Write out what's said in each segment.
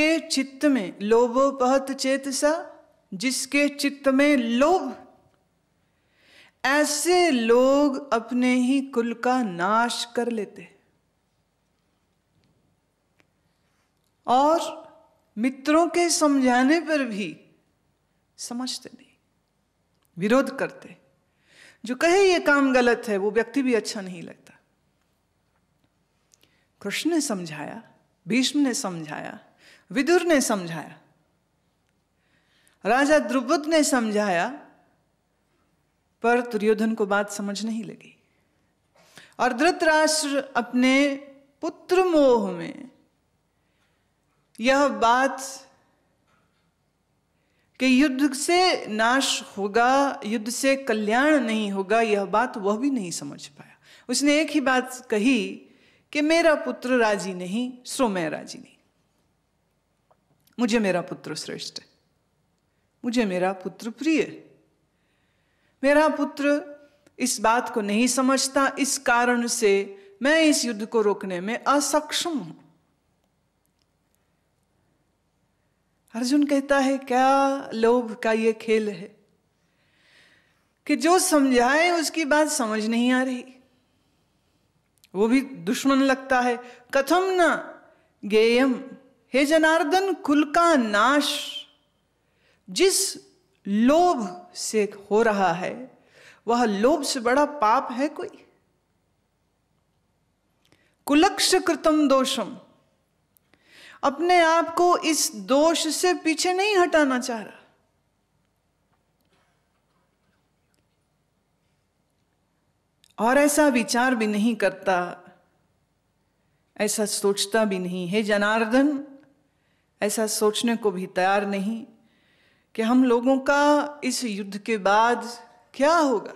जिसके चित्त में लोभोपहत चेतसा जिसके चित्त में लोभ ऐसे लोग अपने ही कुल का नाश कर लेते और मित्रों के समझाने पर भी समझते नहीं विरोध करते जो कहे ये काम गलत है वो व्यक्ति भी अच्छा नहीं लगता कृष्ण ने समझाया भीष्म ने समझाया विदुर ने समझाया राजा द्रुपद ने समझाया पर दुर्योधन को बात समझ नहीं लगी और धृतराष्ट्र अपने पुत्र मोह में यह बात कि युद्ध से नाश होगा युद्ध से कल्याण नहीं होगा यह बात वह भी नहीं समझ पाया उसने एक ही बात कही कि मेरा पुत्र राजी नहीं सो मैं राजी नहीं मुझे मेरा पुत्र श्रेष्ठ मुझे मेरा पुत्र प्रिय मेरा पुत्र इस बात को नहीं समझता इस कारण से मैं इस युद्ध को रोकने में असक्षम हूं अर्जुन कहता है क्या लोभ का ये खेल है कि जो समझाए उसकी बात समझ नहीं आ रही वो भी दुश्मन लगता है कथम न गेयम हे जनार्दन कुल का नाश जिस लोभ से हो रहा है वह लोभ से बड़ा पाप है कोई कुलक्ष कृतम दोषम अपने आप को इस दोष से पीछे नहीं हटाना चाह रहा और ऐसा विचार भी नहीं करता ऐसा सोचता भी नहीं है जनार्दन ऐसा सोचने को भी तैयार नहीं कि हम लोगों का इस युद्ध के बाद क्या होगा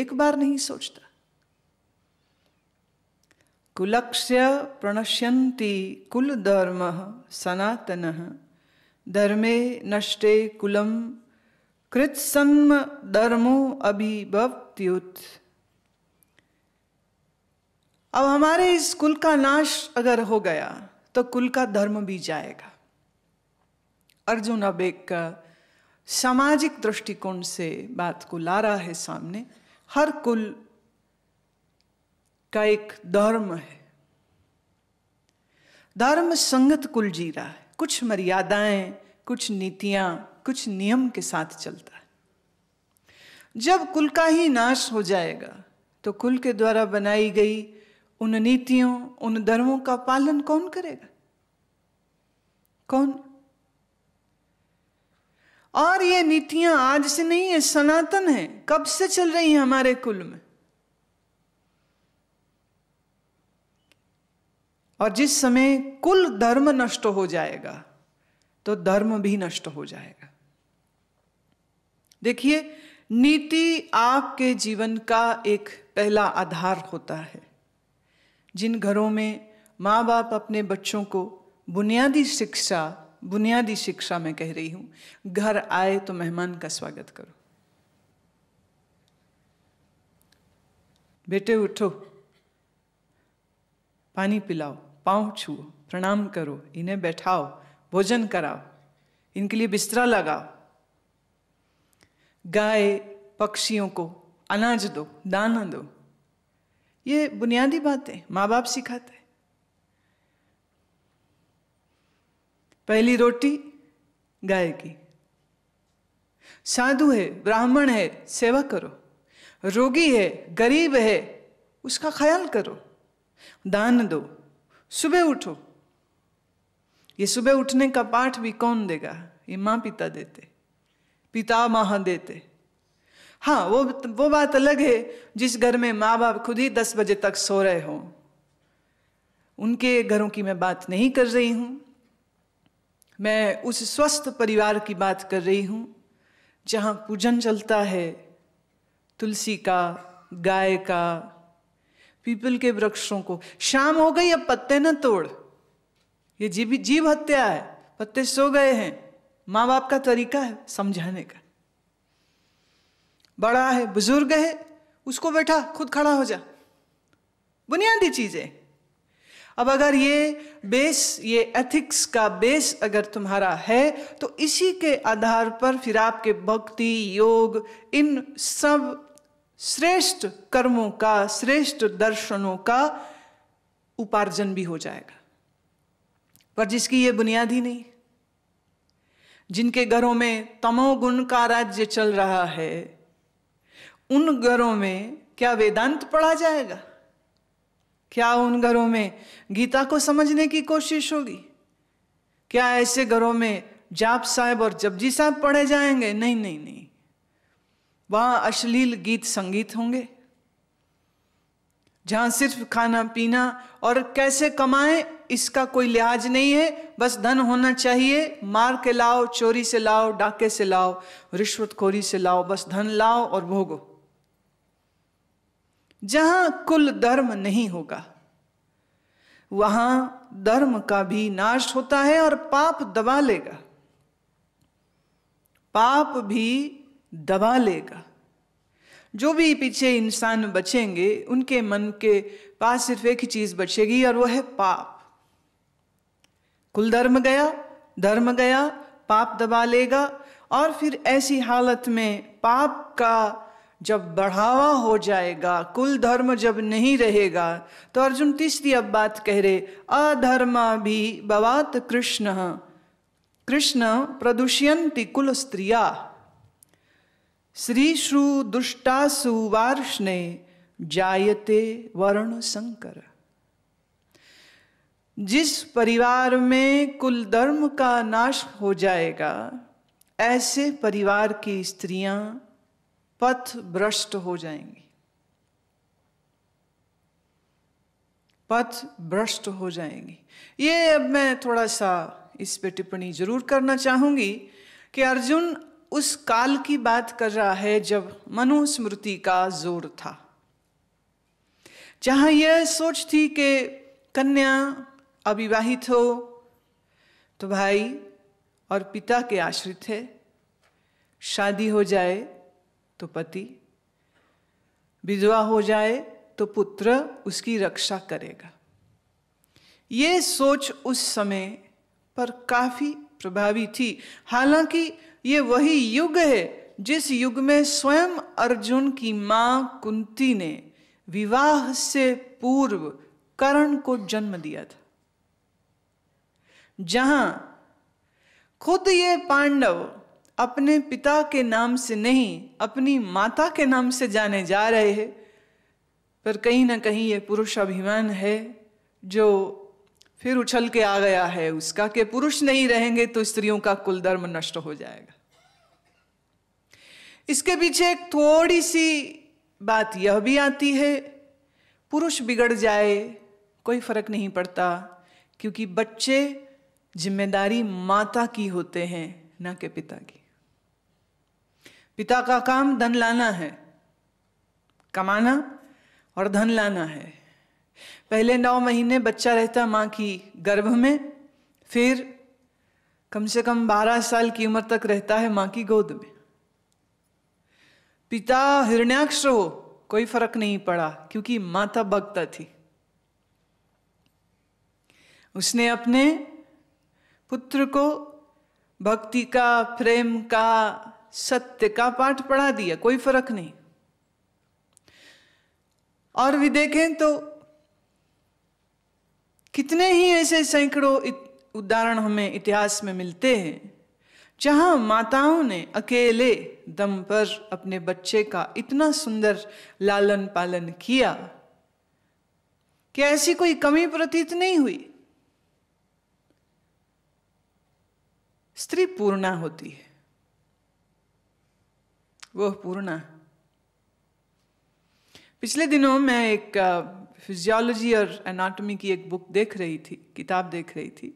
एक बार नहीं सोचता कुलक्ष्य कुल धर्म सनातन धर्मे नष्टे कुलम कृत्सन्म धर्मो अभिभवत्युत अब हमारे इस कुल का नाश अगर हो गया तो कुल का धर्म भी जाएगा अर्जुन अब का सामाजिक दृष्टिकोण से बात को ला रहा है सामने हर कुल का एक धर्म है धर्म संगत कुल जी रहा है कुछ मर्यादाएं कुछ नीतियां कुछ नियम के साथ चलता है जब कुल का ही नाश हो जाएगा तो कुल के द्वारा बनाई गई उन नीतियों उन धर्मों का पालन कौन करेगा कौन और ये नीतियां आज से नहीं है सनातन है कब से चल रही है हमारे कुल में और जिस समय कुल धर्म नष्ट हो जाएगा तो धर्म भी नष्ट हो जाएगा देखिए नीति आपके जीवन का एक पहला आधार होता है जिन घरों में मां बाप अपने बच्चों को बुनियादी शिक्षा बुनियादी शिक्षा में कह रही हूं घर आए तो मेहमान का स्वागत करो बेटे उठो पानी पिलाओ पाँव छुओ प्रणाम करो इन्हें बैठाओ भोजन कराओ इनके लिए बिस्तरा लगाओ गाय पक्षियों को अनाज दो दाना दो ये बुनियादी बातें माँ बाप सिखाते पहली रोटी गाय की साधु है ब्राह्मण है सेवा करो रोगी है गरीब है उसका ख्याल करो दान दो सुबह उठो ये सुबह उठने का पाठ भी कौन देगा ये माँ पिता देते पिता माँ देते हाँ वो वो बात अलग है जिस घर में माँ बाप खुद ही दस बजे तक सो रहे हों उनके घरों की मैं बात नहीं कर रही हूँ मैं उस स्वस्थ परिवार की बात कर रही हूँ जहाँ पूजन चलता है तुलसी का गाय का पीपल के वृक्षों को शाम हो गई अब पत्ते न तोड़ ये जीव जीव हत्या है पत्ते सो गए हैं माँ बाप का तरीका है समझाने का बड़ा है बुजुर्ग है उसको बैठा खुद खड़ा हो जा बुनियादी चीजें अब अगर ये बेस ये एथिक्स का बेस अगर तुम्हारा है तो इसी के आधार पर फिर आपके भक्ति योग इन सब श्रेष्ठ कर्मों का श्रेष्ठ दर्शनों का उपार्जन भी हो जाएगा पर जिसकी ये बुनियाद ही नहीं जिनके घरों में तमोगुण का राज्य चल रहा है उन घरों में क्या वेदांत पढ़ा जाएगा क्या उन घरों में गीता को समझने की कोशिश होगी क्या ऐसे घरों में जाप साहब और जपजी साहब पढ़े जाएंगे नहीं नहीं नहीं वहां अश्लील गीत संगीत होंगे जहां सिर्फ खाना पीना और कैसे कमाएं इसका कोई लिहाज नहीं है बस धन होना चाहिए मार के लाओ चोरी से लाओ डाके से लाओ रिश्वतखोरी से लाओ बस धन लाओ और भोगो जहां कुल धर्म नहीं होगा वहां धर्म का भी नाश होता है और पाप दबा लेगा पाप भी दबा लेगा जो भी पीछे इंसान बचेंगे उनके मन के पास सिर्फ एक ही चीज बचेगी और वह है पाप कुल धर्म गया धर्म गया पाप दबा लेगा और फिर ऐसी हालत में पाप का जब बढ़ावा हो जाएगा कुल धर्म जब नहीं रहेगा तो अर्जुन तीसरी अब बात कह रहे अधर्मा भी बवात कृष्ण कृष्ण प्रदुष्यंती कुल स्त्रिया श्रीशु दुष्टासु वार्षणे जायते वर्ण संकर जिस परिवार में कुल धर्म का नाश हो जाएगा ऐसे परिवार की स्त्रियां पथ भ्रष्ट हो जाएंगे पथ भ्रष्ट हो जाएंगे ये अब मैं थोड़ा सा इस पे टिप्पणी जरूर करना चाहूंगी कि अर्जुन उस काल की बात कर रहा है जब मनुस्मृति का जोर था जहां यह सोच थी कि कन्या अविवाहित हो तो भाई और पिता के आश्रित है शादी हो जाए तो पति विधवा हो जाए तो पुत्र उसकी रक्षा करेगा ये सोच उस समय पर काफी प्रभावी थी हालांकि ये वही युग है जिस युग में स्वयं अर्जुन की मां कुंती ने विवाह से पूर्व कर्ण को जन्म दिया था जहां खुद ये पांडव अपने पिता के नाम से नहीं अपनी माता के नाम से जाने जा रहे हैं पर कहीं ना कहीं ये पुरुष अभिमान है जो फिर उछल के आ गया है उसका कि पुरुष नहीं रहेंगे तो स्त्रियों का कुलधर्म नष्ट हो जाएगा इसके पीछे एक थोड़ी सी बात यह भी आती है पुरुष बिगड़ जाए कोई फर्क नहीं पड़ता क्योंकि बच्चे जिम्मेदारी माता की होते हैं ना के पिता की पिता का काम धन लाना है कमाना और धन लाना है पहले नौ महीने बच्चा रहता माँ की गर्भ में फिर कम से कम बारह साल की उम्र तक रहता है माँ की गोद में पिता हिरण्याक्ष हो कोई फर्क नहीं पड़ा क्योंकि माता भक्ता थी उसने अपने पुत्र को भक्ति का प्रेम का सत्य का पाठ पढ़ा दिया कोई फर्क नहीं और भी देखें तो कितने ही ऐसे सैकड़ों उदाहरण हमें इतिहास में मिलते हैं जहां माताओं ने अकेले दम पर अपने बच्चे का इतना सुंदर लालन पालन किया कि ऐसी कोई कमी प्रतीत नहीं हुई स्त्री पूर्णा होती है वह पूर्णा पिछले दिनों मैं एक फिजियोलॉजी और एनाटॉमी की एक बुक देख रही थी किताब देख रही थी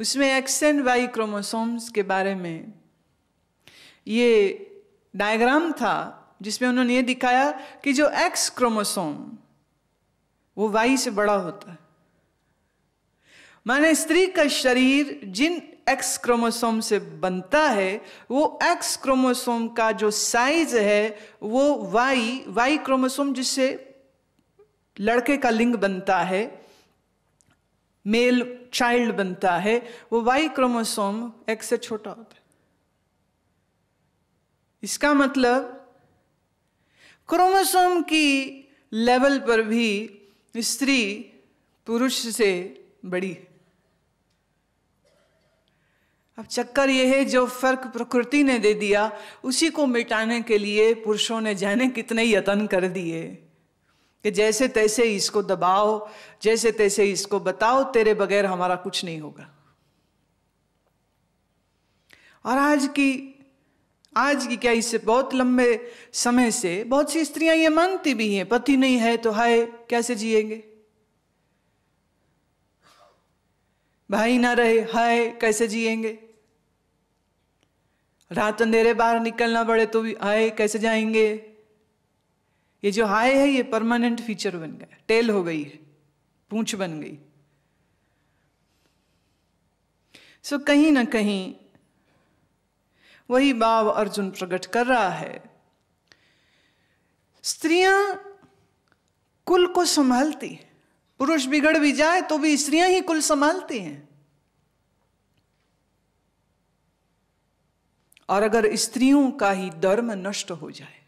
उसमें एक्स एंड वाई क्रोमोसोम्स के बारे में ये डायग्राम था जिसमें उन्होंने ये दिखाया कि जो एक्स क्रोमोसोम वो वाई से बड़ा होता है माने स्त्री का शरीर जिन एक्स क्रोमोसोम से बनता है वो एक्स क्रोमोसोम का जो साइज है वो वाई वाई क्रोमोसोम जिससे लड़के का लिंग बनता है मेल चाइल्ड बनता है वो वाई क्रोमोसोम एक्स से छोटा होता है इसका मतलब क्रोमोसोम की लेवल पर भी स्त्री पुरुष से बड़ी है अब चक्कर यह है जो फर्क प्रकृति ने दे दिया उसी को मिटाने के लिए पुरुषों ने जाने कितने यत्न कर दिए कि जैसे तैसे इसको दबाओ जैसे तैसे इसको बताओ तेरे बगैर हमारा कुछ नहीं होगा और आज की आज की क्या इससे बहुत लंबे समय से बहुत सी स्त्रियां ये मानती भी हैं पति नहीं है तो हाय कैसे जिएंगे भाई ना रहे हाय कैसे जिएंगे रात अंधेरे बाहर निकलना पड़े तो भी आए कैसे जाएंगे ये जो हाय है ये परमानेंट फीचर बन गया टेल हो गई है पूछ बन गई सो कहीं ना कहीं वही बाव अर्जुन प्रकट कर रहा है स्त्रियां कुल को संभालती पुरुष बिगड़ भी जाए तो भी स्त्रियां ही कुल संभालती हैं और अगर स्त्रियों का ही धर्म नष्ट हो जाए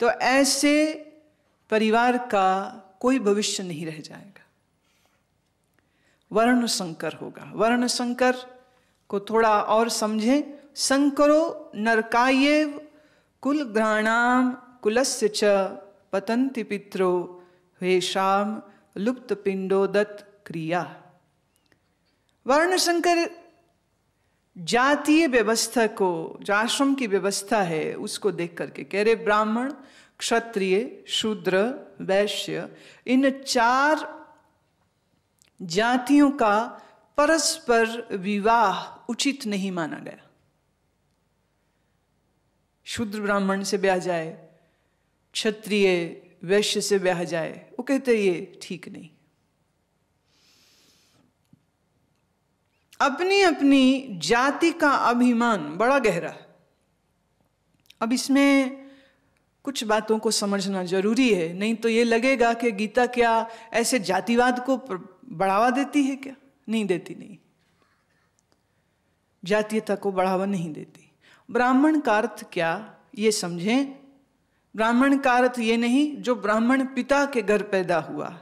तो ऐसे परिवार का कोई भविष्य नहीं रह जाएगा वर्ण संकर होगा वर्ण संकर को थोड़ा और समझें संकरो नरकाय कुल ग्राणाम कुलस्य च पतंति पित्रो शाम लुप्त पिंडोदत क्रिया वर्ण संकर जातीय व्यवस्था को जो आश्रम की व्यवस्था है उसको देख करके कह रहे ब्राह्मण क्षत्रिय शूद्र वैश्य इन चार जातियों का परस्पर विवाह उचित नहीं माना गया शूद्र ब्राह्मण से ब्याह जाए क्षत्रिय वैश्य से ब्याह जाए वो कहते ये ठीक नहीं अपनी अपनी जाति का अभिमान बड़ा गहरा है अब इसमें कुछ बातों को समझना जरूरी है नहीं तो ये लगेगा कि गीता क्या ऐसे जातिवाद को बढ़ावा देती है क्या नहीं देती नहीं जातीयता को बढ़ावा नहीं देती ब्राह्मण का अर्थ क्या ये समझें ब्राह्मण का अर्थ ये नहीं जो ब्राह्मण पिता के घर पैदा हुआ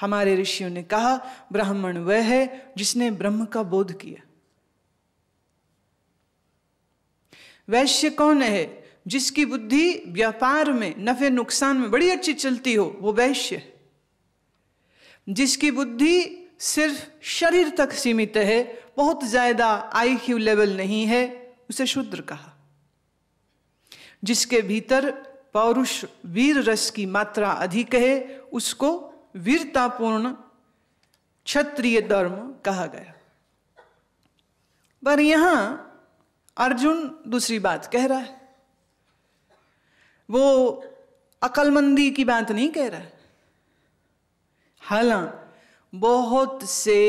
हमारे ऋषियों ने कहा ब्राह्मण वह है जिसने ब्रह्म का बोध किया वैश्य कौन है जिसकी बुद्धि व्यापार में नफे नुकसान में बड़ी अच्छी चलती हो वो वैश्य है जिसकी बुद्धि सिर्फ शरीर तक सीमित है बहुत ज्यादा आई क्यू लेवल नहीं है उसे शूद्र कहा जिसके भीतर पौरुष वीर रस की मात्रा अधिक है उसको वीरतापूर्ण क्षत्रिय धर्म कहा गया पर यहां अर्जुन दूसरी बात कह रहा है वो अकलमंदी की बात नहीं कह रहा है हालां बहुत से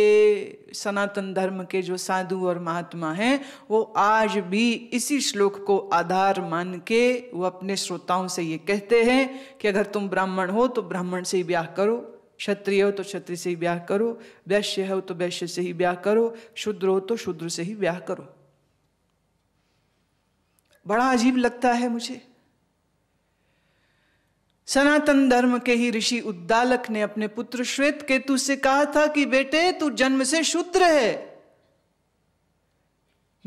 सनातन धर्म के जो साधु और महात्मा हैं वो आज भी इसी श्लोक को आधार मान के वो अपने श्रोताओं से ये कहते हैं कि अगर तुम ब्राह्मण हो तो ब्राह्मण से ही ब्याह करो क्षत्रिय हो तो क्षत्रिय से ही ब्याह करो वैश्य हो तो वैश्य से ही ब्याह करो शूद्र हो तो शूद्र से ही ब्याह करो बड़ा अजीब लगता है मुझे सनातन धर्म के ही ऋषि उद्दालक ने अपने पुत्र श्वेत केतु से कहा था कि बेटे तू जन्म से शूद्र है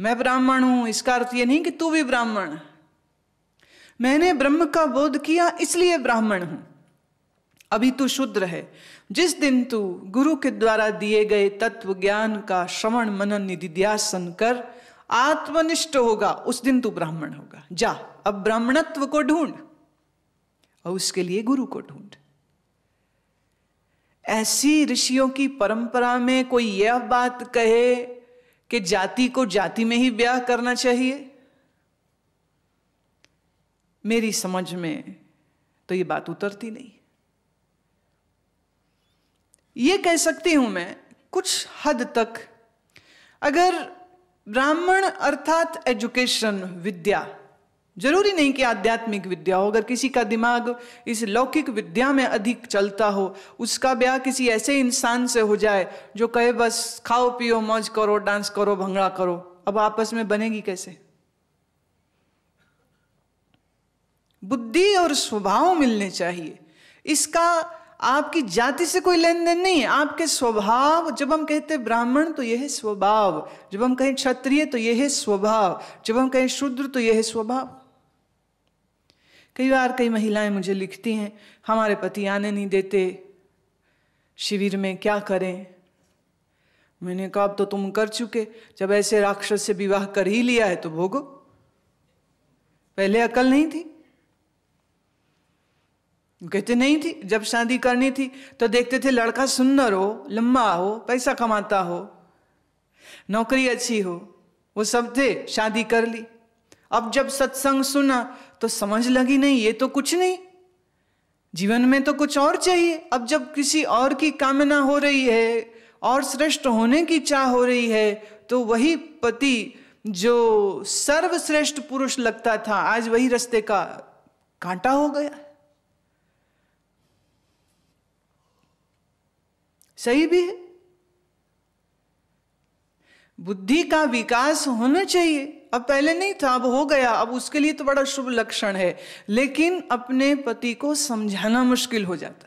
मैं ब्राह्मण हूं इसका अर्थ यह नहीं कि तू भी ब्राह्मण मैंने ब्रह्म का बोध किया इसलिए ब्राह्मण हूं अभी तू शुद्र है जिस दिन तू गुरु के द्वारा दिए गए तत्व ज्ञान का श्रवण मनन निधिध्यासन कर आत्मनिष्ठ होगा उस दिन तू ब्राह्मण होगा जा अब ब्राह्मणत्व को ढूंढ और उसके लिए गुरु को ढूंढ ऐसी ऋषियों की परंपरा में कोई यह बात कहे कि जाति को जाति में ही ब्याह करना चाहिए मेरी समझ में तो ये बात उतरती नहीं ये कह सकती हूं मैं कुछ हद तक अगर ब्राह्मण अर्थात एजुकेशन विद्या जरूरी नहीं कि आध्यात्मिक विद्या हो अगर किसी का दिमाग इस लौकिक विद्या में अधिक चलता हो उसका ब्याह किसी ऐसे इंसान से हो जाए जो कहे बस खाओ पियो मौज करो डांस करो भंगड़ा करो अब आपस में बनेगी कैसे बुद्धि और स्वभाव मिलने चाहिए इसका आपकी जाति से कोई लेन देन नहीं है आपके स्वभाव जब हम कहते ब्राह्मण तो यह है स्वभाव जब हम कहें क्षत्रिय तो यह है स्वभाव जब हम कहें शूद्र तो यह है स्वभाव कई बार कई महिलाएं मुझे लिखती हैं हमारे पति आने नहीं देते शिविर में क्या करें मैंने कहा अब तो तुम कर चुके जब ऐसे राक्षस से विवाह कर ही लिया है तो भोगो पहले अकल नहीं थी कहते नहीं थी जब शादी करनी थी तो देखते थे लड़का सुंदर हो लंबा हो पैसा कमाता हो नौकरी अच्छी हो वो सब थे शादी कर ली अब जब सत्संग सुना तो समझ लगी नहीं ये तो कुछ नहीं जीवन में तो कुछ और चाहिए अब जब किसी और की कामना हो रही है और श्रेष्ठ होने की चाह हो रही है तो वही पति जो सर्वश्रेष्ठ पुरुष लगता था आज वही रस्ते का कांटा हो गया सही भी है बुद्धि का विकास होना चाहिए अब पहले नहीं था अब हो गया अब उसके लिए तो बड़ा शुभ लक्षण है लेकिन अपने पति को समझाना मुश्किल हो जाता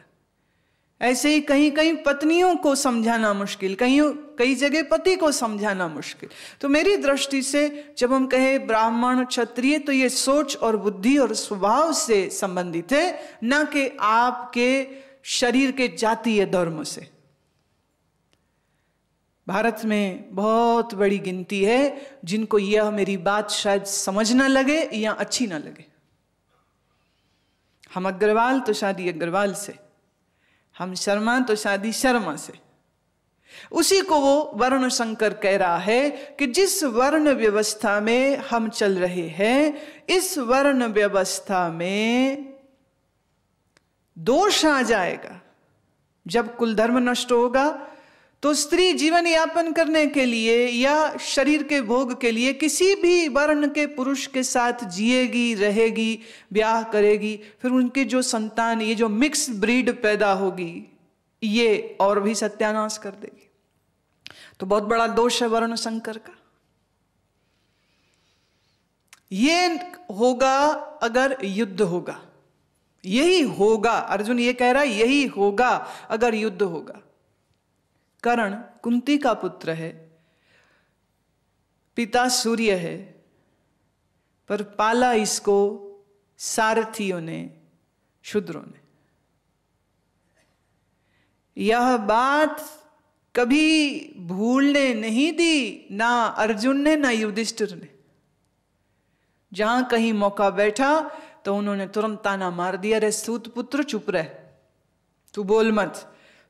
ऐसे ही कहीं कहीं पत्नियों को समझाना मुश्किल कहीं कई जगह पति को समझाना मुश्किल तो मेरी दृष्टि से जब हम कहें ब्राह्मण क्षत्रिय तो ये सोच और बुद्धि और स्वभाव से संबंधित है ना कि आपके शरीर के जातीय धर्म से भारत में बहुत बड़ी गिनती है जिनको यह मेरी बात शायद समझ ना लगे या अच्छी ना लगे हम अग्रवाल तो शादी अग्रवाल से हम शर्मा तो शादी शर्मा से उसी को वो वर्ण शंकर कह रहा है कि जिस वर्ण व्यवस्था में हम चल रहे हैं इस वर्ण व्यवस्था में दोष आ जाएगा जब कुल धर्म नष्ट होगा तो स्त्री जीवन यापन करने के लिए या शरीर के भोग के लिए किसी भी वर्ण के पुरुष के साथ जिएगी रहेगी ब्याह करेगी फिर उनकी जो संतान ये जो मिक्स ब्रीड पैदा होगी ये और भी सत्यानाश कर देगी तो बहुत बड़ा दोष है वर्ण संकर का ये होगा अगर युद्ध होगा यही होगा अर्जुन ये कह रहा है यही होगा अगर युद्ध होगा कर्ण कुंती का पुत्र है पिता सूर्य है पर पाला इसको सारथियों ने शूद्रों ने यह बात कभी भूलने नहीं दी ना अर्जुन ने ना युधिष्ठिर ने जहां कहीं मौका बैठा तो उन्होंने तुरंत ताना मार दिया रे सूत पुत्र चुप रह तू बोल मत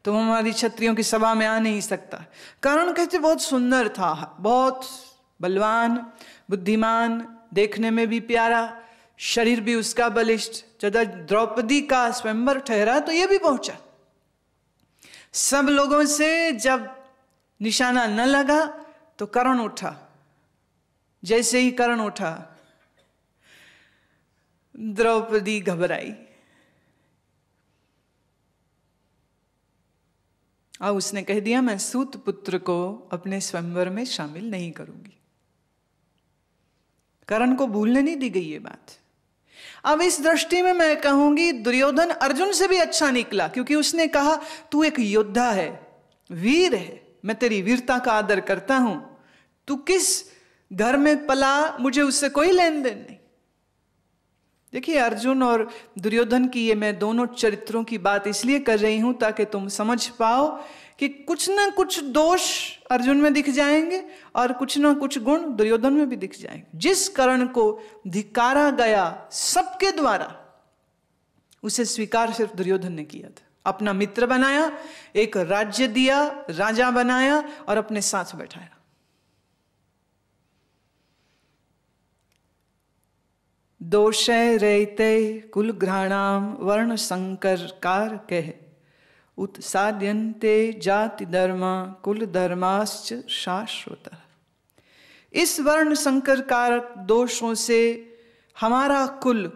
तुम हमारी क्षत्रियों की सभा में आ नहीं सकता कारण कहते बहुत सुंदर था बहुत बलवान बुद्धिमान देखने में भी प्यारा शरीर भी उसका बलिष्ठ जदा द्रौपदी का स्वयंवर ठहरा तो ये भी पहुंचा सब लोगों से जब निशाना न लगा तो करण उठा जैसे ही करण उठा द्रौपदी घबराई और उसने कह दिया मैं सूत पुत्र को अपने स्वयंवर में शामिल नहीं करूंगी करण को भूलने नहीं दी गई ये बात अब इस दृष्टि में मैं कहूंगी दुर्योधन अर्जुन से भी अच्छा निकला क्योंकि उसने कहा तू एक योद्धा है वीर है मैं तेरी वीरता का आदर करता हूं तू किस घर में पला मुझे उससे कोई लेन देन नहीं देखिए अर्जुन और दुर्योधन की ये मैं दोनों चरित्रों की बात इसलिए कर रही हूं ताकि तुम समझ पाओ कि कुछ ना कुछ दोष अर्जुन में दिख जाएंगे और कुछ ना कुछ गुण दुर्योधन में भी दिख जाएंगे जिस कर्ण को धिकारा गया सबके द्वारा उसे स्वीकार सिर्फ दुर्योधन ने किया था अपना मित्र बनाया एक राज्य दिया राजा बनाया और अपने साथ बैठाया दोषय कुल घ्राणाम वर्ण कार कह उत्साद्यन्ते जाति धर्म कुल धर्माश्च शाश्वत इस वर्ण संकर कारक दोषों से हमारा कुल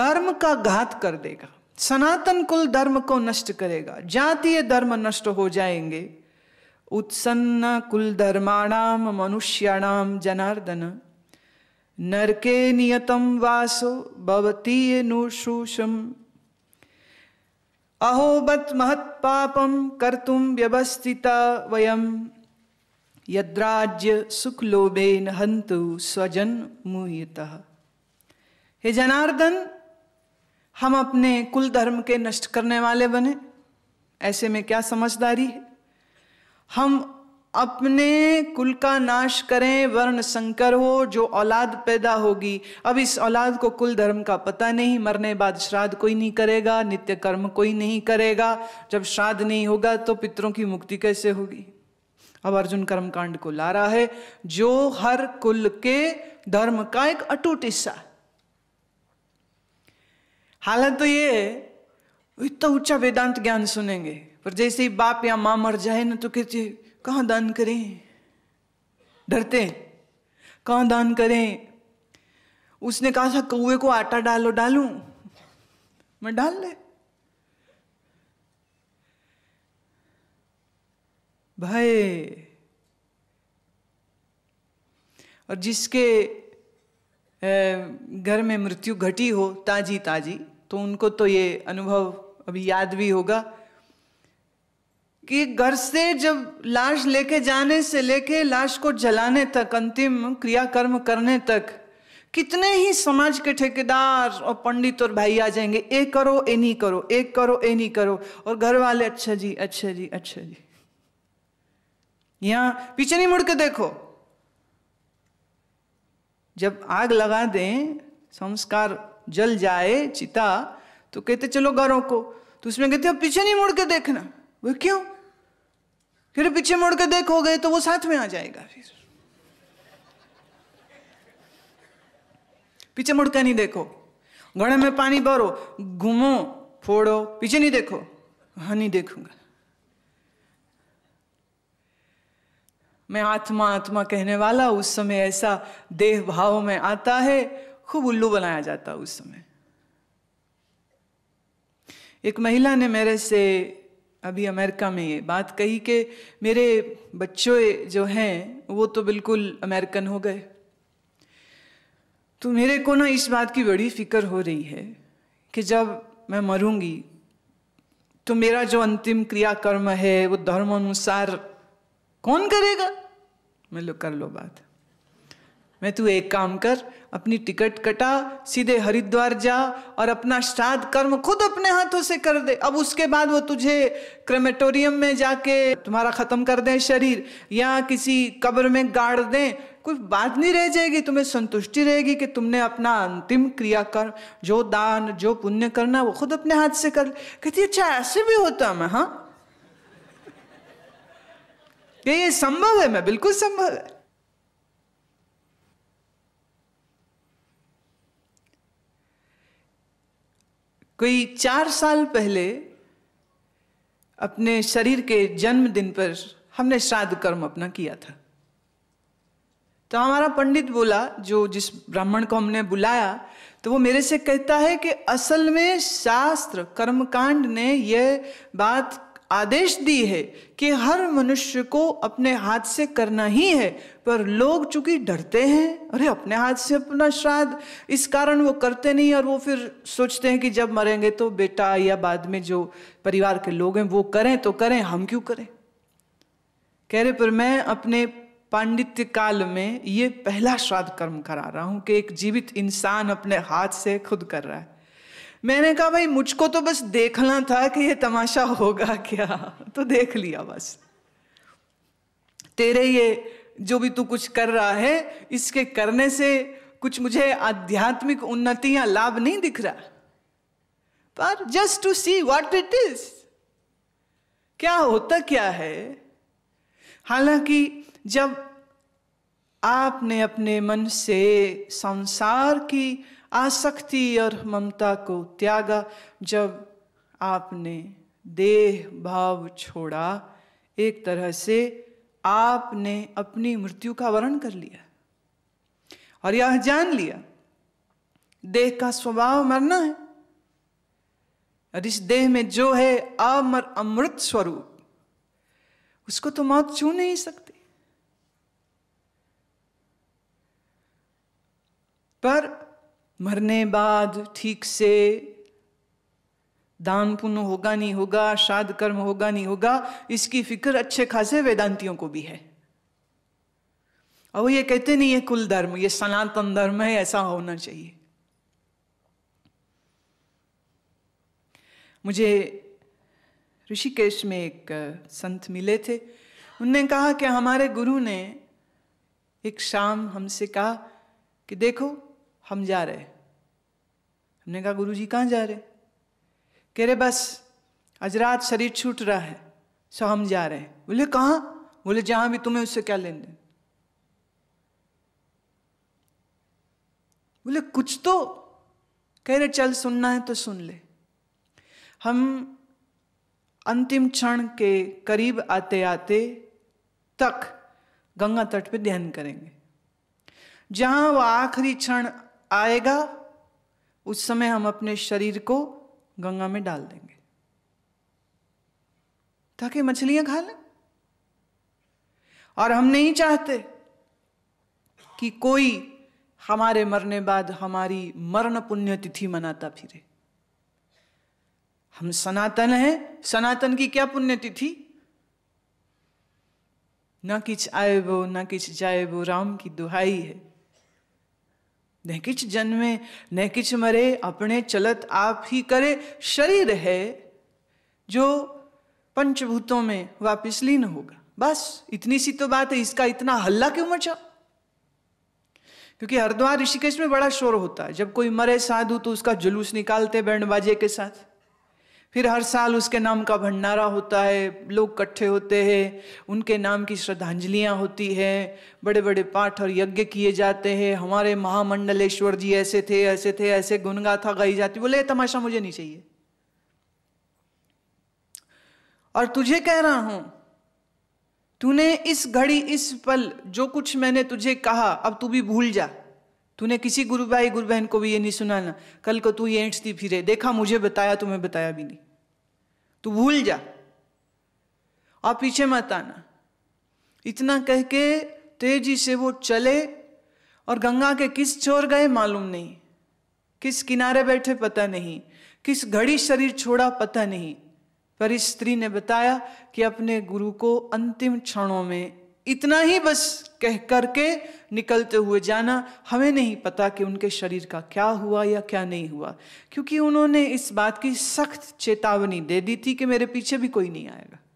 धर्म का घात कर देगा सनातन कुल धर्म को नष्ट करेगा जातीय धर्म नष्ट हो जाएंगे उत्सन्न कुल धर्माणाम मनुष्याणाम जनार्दन नरके नियतम वासो भवतीयनुशूषम अहो बत महत्पापम तुम व्यवस्थिता वयम यद्राज्य सुखलोभेन हंतु स्वजन मुहित हे जनार्दन हम अपने कुल धर्म के नष्ट करने वाले बने ऐसे में क्या समझदारी है हम अपने कुल का नाश करें वर्ण संकर हो जो औलाद पैदा होगी अब इस औलाद को कुल धर्म का पता नहीं मरने बाद श्राद्ध कोई नहीं करेगा नित्य कर्म कोई नहीं करेगा जब श्राद्ध नहीं होगा तो पितरों की मुक्ति कैसे होगी अब अर्जुन कर्म कांड को ला रहा है जो हर कुल के धर्म का एक अटूट हिस्सा हालत तो ये इतना ऊंचा वेदांत ज्ञान सुनेंगे पर जैसे ही बाप या मां मर जाए ना तो कहते कहाँ दान करें डरते कहाँ दान करें उसने कहा था अच्छा, कौए को आटा डालो डालूं मैं डाल ले भय और जिसके घर में मृत्यु घटी हो ताजी ताजी तो उनको तो ये अनुभव अभी याद भी होगा कि घर से जब लाश लेके जाने से लेके लाश को जलाने तक अंतिम क्रियाकर्म करने तक कितने ही समाज के ठेकेदार और पंडित और भाई आ जाएंगे एक करो ए नहीं करो एक करो ए नहीं करो और घर वाले अच्छा जी अच्छा जी अच्छा जी यहां पीछे नहीं मुड़ के देखो जब आग लगा दें संस्कार जल जाए चिता तो कहते चलो घरों को तो उसमें कहते हो पीछे नहीं मुड़ के देखना वो क्यों फिर पीछे मुड़ के देखोगे तो वो साथ में आ जाएगा फिर पीछे मुड़ के नहीं देखो घड़े में पानी भरो घूमो फोड़ो पीछे नहीं देखो हाँ नहीं देखूंगा मैं आत्मा आत्मा कहने वाला उस समय ऐसा देह भाव में आता है खूब उल्लू बनाया जाता उस समय एक महिला ने मेरे से अभी अमेरिका में ये बात कही कि मेरे बच्चों जो हैं वो तो बिल्कुल अमेरिकन हो गए तो मेरे को ना इस बात की बड़ी फिक्र हो रही है कि जब मैं मरूंगी तो मेरा जो अंतिम क्रियाकर्म है वो धर्म अनुसार कौन करेगा मैं लो कर लो बात मैं तू एक काम कर अपनी टिकट कटा सीधे हरिद्वार जा और अपना श्राद्ध कर्म खुद अपने हाथों से कर दे अब उसके बाद वो तुझे क्रेमेटोरियम में जाके तुम्हारा ख़त्म कर दे शरीर या किसी कब्र में गाड़ दे कोई बात नहीं रह जाएगी तुम्हें संतुष्टि रहेगी कि तुमने अपना अंतिम क्रिया कर जो दान जो पुण्य करना वो खुद अपने हाथ से कर कहती अच्छा ऐसे भी होता मैं हाँ ये संभव है मैं बिल्कुल संभव है कोई चार साल पहले अपने शरीर के जन्मदिन पर हमने श्राद्ध कर्म अपना किया था तो हमारा पंडित बोला जो जिस ब्राह्मण को हमने बुलाया तो वो मेरे से कहता है कि असल में शास्त्र कर्मकांड ने यह बात आदेश दी है कि हर मनुष्य को अपने हाथ से करना ही है पर लोग चूंकि डरते हैं अरे अपने हाथ से अपना श्राद्ध इस कारण वो करते नहीं और वो फिर सोचते हैं कि जब मरेंगे तो बेटा या बाद में जो परिवार के लोग हैं वो करें तो करें हम क्यों करें कह रहे पर मैं अपने पांडित्य काल में ये पहला श्राद्ध कर्म करा रहा हूं कि एक जीवित इंसान अपने हाथ से खुद कर रहा है मैंने कहा भाई मुझको तो बस देखना था कि ये तमाशा होगा क्या तो देख लिया बस तेरे ये जो भी तू कुछ कर रहा है इसके करने से कुछ मुझे आध्यात्मिक उन्नति या लाभ नहीं दिख रहा पर just to see what it is क्या होता क्या है हालांकि जब आपने अपने मन से संसार की आसक्ति और ममता को त्यागा जब आपने देह भाव छोड़ा एक तरह से आपने अपनी मृत्यु का वरण कर लिया और यह जान लिया देह का स्वभाव मरना है और इस देह में जो है अमर अमृत स्वरूप उसको तो मौत छू नहीं सकती पर मरने बाद ठीक से दान पुण्य होगा नहीं होगा श्राद्ध कर्म होगा नहीं होगा इसकी फिक्र अच्छे खासे वेदांतियों को भी है और वो ये कहते नहीं है कुल धर्म ये सनातन धर्म है ऐसा होना चाहिए मुझे ऋषिकेश में एक संत मिले थे उनने कहा कि हमारे गुरु ने एक शाम हमसे कहा कि देखो हम जा रहे हमने कहा गुरु जी कहाँ जा रहे कह रहे बस आज रात शरीर छूट रहा है सो हम जा रहे हैं बोले कहाँ बोले जहां भी तुम्हें उससे क्या लेन देन बोले कुछ तो कह रहे चल सुनना है तो सुन ले हम अंतिम क्षण के करीब आते आते तक गंगा तट पे ध्यान करेंगे जहां वह आखिरी क्षण आएगा उस समय हम अपने शरीर को गंगा में डाल देंगे ताकि मछलियां खा लें और हम नहीं चाहते कि कोई हमारे मरने बाद हमारी मरण पुण्य तिथि मनाता फिरे हम सनातन हैं सनातन की क्या पुण्यतिथि ना किच आए वो ना किच जाए वो राम की दुहाई है न किच जन्मे न किच मरे अपने चलत आप ही करे शरीर है जो पंचभूतों में वापिस लीन होगा बस इतनी सी तो बात है इसका इतना हल्ला क्यों मचा क्योंकि हरिद्वार ऋषिकेश में बड़ा शोर होता है जब कोई मरे साधु तो उसका जुलूस निकालते बैंड बाजे के साथ फिर हर साल उसके नाम का भंडारा होता है लोग इकट्ठे होते हैं उनके नाम की श्रद्धांजलियाँ होती है बड़े बड़े पाठ और यज्ञ किए जाते हैं हमारे महामंडलेश्वर जी ऐसे थे ऐसे थे ऐसे गुनगाथा गाई जाती बोले तमाशा मुझे नहीं चाहिए और तुझे कह रहा हूं तूने इस घड़ी इस पल जो कुछ मैंने तुझे कहा अब तू भी भूल जा तूने किसी गुरु भाई गुरु बहन को भी ये नहीं सुना ना कल को तू ये एंटती फिरे देखा मुझे बताया तुम्हें बताया भी नहीं तू भूल जा और पीछे मत आना इतना कह के तेजी से वो चले और गंगा के किस छोर गए मालूम नहीं किस किनारे बैठे पता नहीं किस घड़ी शरीर छोड़ा पता नहीं पर इस स्त्री ने बताया कि अपने गुरु को अंतिम क्षणों में इतना ही बस कह करके निकलते हुए जाना हमें नहीं पता कि उनके शरीर का क्या हुआ या क्या नहीं हुआ क्योंकि उन्होंने इस बात की सख्त चेतावनी दे दी थी कि मेरे पीछे भी कोई नहीं आएगा